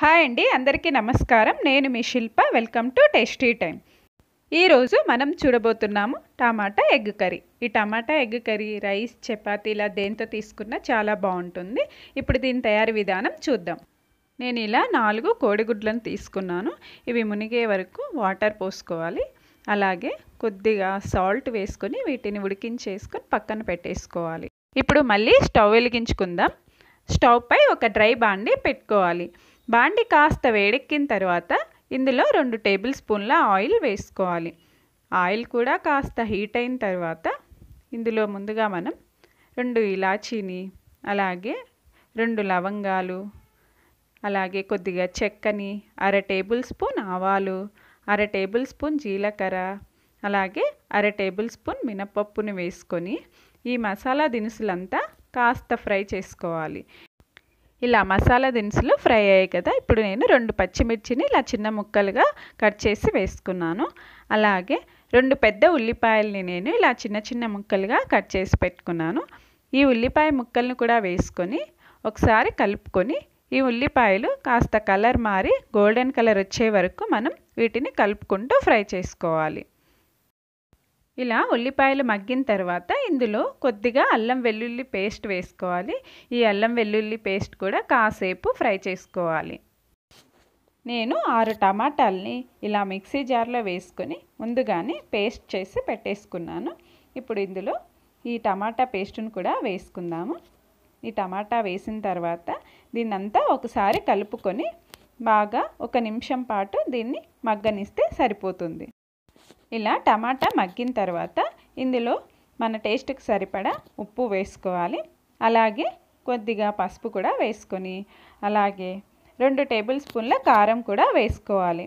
hi అండి అందరికీ నమస్కారం నేను మీ Shilpa welcome to tasty time ఈరోజు మనం చూడబోతున్నాము టమాటా ఎగ్ కర్రీ ఈ tomato egg curry rice chapati ఇలా దేంతో తీసుకున్నా చాలా బాగుంటుంది ఇప్పుడు దీని తయారీ విధానం చూద్దాం నేను ఇలా నాలుగు కోడిగుడ్లను తీసుకున్నాను ఇవి మునిగే వరకు వాటర్ పోసుకోవాలి అలాగే కొద్దిగా సాల్ట్ వేసుకొని వీటిని ఉడికించేసుకొని పక్కన పెట్టేసుకోవాలి ఇప్పుడు మళ్ళీ స్టవ్ వెలిగించుకుందాం స్టవ్ పై ఒక డ్రై బాండి పెట్టుకోవాలి బాండి కాస్త వేడెక్కిన తర్వాత ఇందులో రెండు టేబుల్ స్పూన్ల ఆయిల్ వేసుకోవాలి ఆయిల్ కూడా కాస్త హీట్ అయిన తర్వాత ఇందులో ముందుగా మనం రెండు ఇలాచీని అలాగే రెండు లవంగాలు అలాగే కొద్దిగా చెక్కని అర టేబుల్ స్పూన్ ఆవాలు అర టేబుల్ స్పూన్ జీలకర్ర అలాగే అర టేబుల్ స్పూన్ మినపప్పుని వేసుకొని ఈ మసాలా దినుసులంతా కాస్త ఫ్రై చేసుకోవాలి ఇలా మసాలా దినుసులు ఫ్రై అయ్యాయి కదా ఇప్పుడు నేను రెండు పచ్చిమిర్చిని ఇలా చిన్న ముక్కలుగా కట్ చేసి వేసుకున్నాను అలాగే రెండు పెద్ద ఉల్లిపాయల్ని నేను ఇలా చిన్న చిన్న ముక్కలుగా కట్ చేసి పెట్టుకున్నాను ఈ ఉల్లిపాయ ముక్కలను కూడా వేసుకొని ఒకసారి కలుపుకొని ఈ ఉల్లిపాయలు కాస్త కలర్ మారి గోల్డెన్ కలర్ వచ్చే వరకు మనం వీటిని కలుపుకుంటూ ఫ్రై చేసుకోవాలి ఇలా ఉల్లిపాయలు మగ్గిన తర్వాత ఇందులో కొద్దిగా అల్లం వెల్లుల్లి పేస్ట్ వేసుకోవాలి ఈ అల్లం వెల్లుల్లి పేస్ట్ కూడా కాసేపు ఫ్రై చేసుకోవాలి నేను ఆరు టమాటాలని ఇలా మిక్సీ జార్లో వేసుకొని ముందుగానే పేస్ట్ చేసి పెట్టేసుకున్నాను ఇప్పుడు ఇందులో ఈ టమాటా పేస్ట్ను కూడా వేసుకుందాము ఈ టమాటా వేసిన తర్వాత దీన్నంతా ఒకసారి కలుపుకొని బాగా ఒక నిమిషం పాటు దీన్ని మగ్గనిస్తే సరిపోతుంది ఇలా టమాటా మగ్గిన తర్వాత ఇందులో మన టేస్ట్కి సరిపడా ఉప్పు వేసుకోవాలి అలాగే కొద్దిగా పసుపు కూడా వేసుకొని అలాగే రెండు టేబుల్ స్పూన్ల కారం కూడా వేసుకోవాలి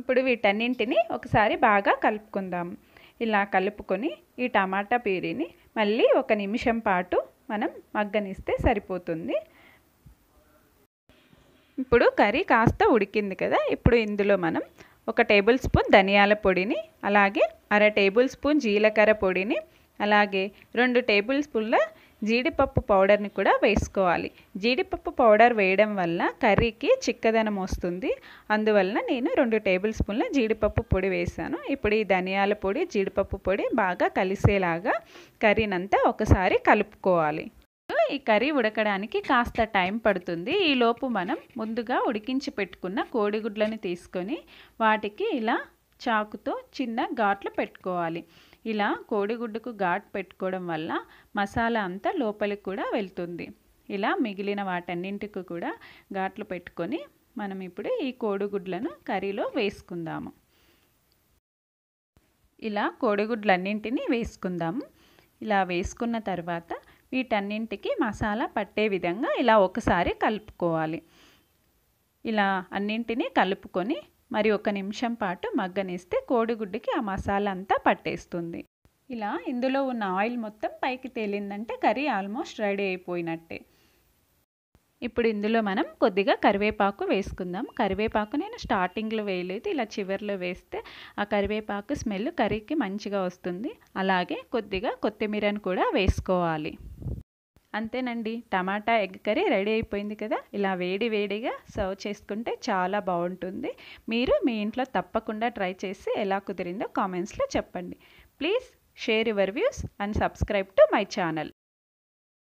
ఇప్పుడు వీటన్నింటిని ఒకసారి బాగా కలుపుకుందాం ఇలా కలుపుకొని ఈ టమాటా పీరీని మళ్ళీ ఒక నిమిషం పాటు మనం మగ్గనిస్తే సరిపోతుంది ఇప్పుడు కర్రీ కాస్త ఉడికింది కదా ఇప్పుడు ఇందులో మనం ఒక టేబుల్ స్పూన్ ధనియాల పొడిని అలాగే అర టేబుల్ స్పూన్ జీలకర్ర పొడిని అలాగే రెండు టేబుల్ స్పూన్ల జీడిపప్పు పౌడర్ని కూడా వేసుకోవాలి జీడిపప్పు పౌడర్ వేయడం వల్ల కర్రీకి చిక్కదనం వస్తుంది అందువలన నేను రెండు టేబుల్ స్పూన్ల జీడిపప్పు పొడి వేశాను ఇప్పుడు ఈ ధనియాల పొడి జీడిపప్పు పొడి బాగా కలిసేలాగా కర్రీనంతా ఒకసారి కలుపుకోవాలి పాటు ఈ కర్రీ ఉడకడానికి కాస్త టైం పడుతుంది ఈలోపు మనం ముందుగా ఉడికించి పెట్టుకున్న కోడిగుడ్లని తీసుకొని వాటికి ఇలా చాకుతో చిన్న ఘాట్లు పెట్టుకోవాలి ఇలా కోడిగుడ్డుకు ఘాట్ పెట్టుకోవడం వల్ల మసాలా అంతా లోపలికి కూడా వెళ్తుంది ఇలా మిగిలిన వాటన్నింటికి కూడా ఘాట్లు పెట్టుకొని మనం ఇప్పుడు ఈ కోడిగుడ్లను కర్రీలో వేసుకుందాము ఇలా కోడిగుడ్లన్నింటినీ వేసుకుందాము ఇలా వేసుకున్న తర్వాత వీటన్నింటికి మసాలా పట్టే విధంగా ఇలా ఒకసారి కలుపుకోవాలి ఇలా అన్నింటినీ కలుపుకొని మరి ఒక నిమిషం పాటు మగ్గనిస్తే కోడిగుడ్డుకి ఆ మసాలా అంతా పట్టేస్తుంది ఇలా ఇందులో ఉన్న ఆయిల్ మొత్తం పైకి తేలిందంటే కర్రీ ఆల్మోస్ట్ రెడీ అయిపోయినట్టే ఇప్పుడు ఇందులో మనం కొద్దిగా కరివేపాకు వేసుకుందాం కరివేపాకు నేను స్టార్టింగ్లో వేయలేదు ఇలా చివరిలో వేస్తే ఆ కరివేపాకు స్మెల్ కర్రీకి మంచిగా వస్తుంది అలాగే కొద్దిగా కొత్తిమీరను కూడా వేసుకోవాలి అంతేనండి టమాటా ఎగ్ కర్రీ రెడీ అయిపోయింది కదా ఇలా వేడి వేడిగా సర్వ్ చేసుకుంటే చాలా బాగుంటుంది మీరు మీ ఇంట్లో తప్పకుండా ట్రై చేసి ఎలా కుదిరిందో కామెంట్స్లో చెప్పండి please share your views and subscribe to my channel